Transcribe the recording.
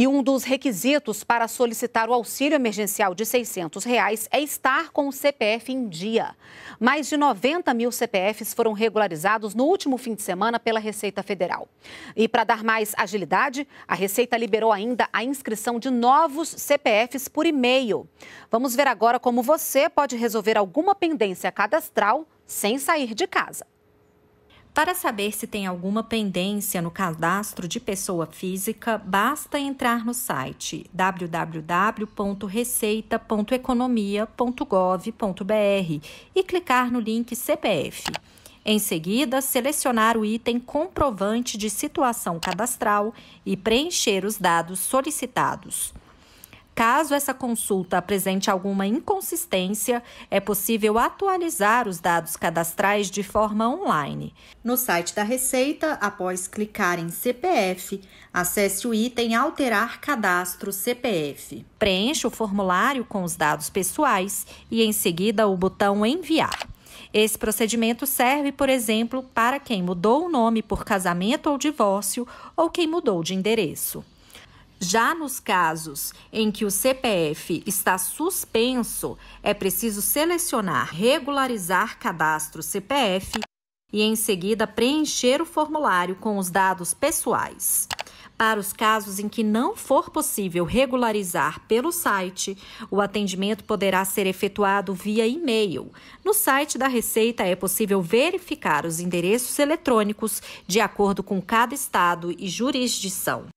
E um dos requisitos para solicitar o auxílio emergencial de R$ 600 reais é estar com o CPF em dia. Mais de 90 mil CPFs foram regularizados no último fim de semana pela Receita Federal. E para dar mais agilidade, a Receita liberou ainda a inscrição de novos CPFs por e-mail. Vamos ver agora como você pode resolver alguma pendência cadastral sem sair de casa. Para saber se tem alguma pendência no cadastro de pessoa física, basta entrar no site www.receita.economia.gov.br e clicar no link CPF. Em seguida, selecionar o item Comprovante de Situação Cadastral e preencher os dados solicitados. Caso essa consulta apresente alguma inconsistência, é possível atualizar os dados cadastrais de forma online. No site da Receita, após clicar em CPF, acesse o item Alterar Cadastro CPF. Preencha o formulário com os dados pessoais e, em seguida, o botão Enviar. Esse procedimento serve, por exemplo, para quem mudou o nome por casamento ou divórcio ou quem mudou de endereço. Já nos casos em que o CPF está suspenso, é preciso selecionar regularizar cadastro CPF e em seguida preencher o formulário com os dados pessoais. Para os casos em que não for possível regularizar pelo site, o atendimento poderá ser efetuado via e-mail. No site da Receita é possível verificar os endereços eletrônicos de acordo com cada estado e jurisdição.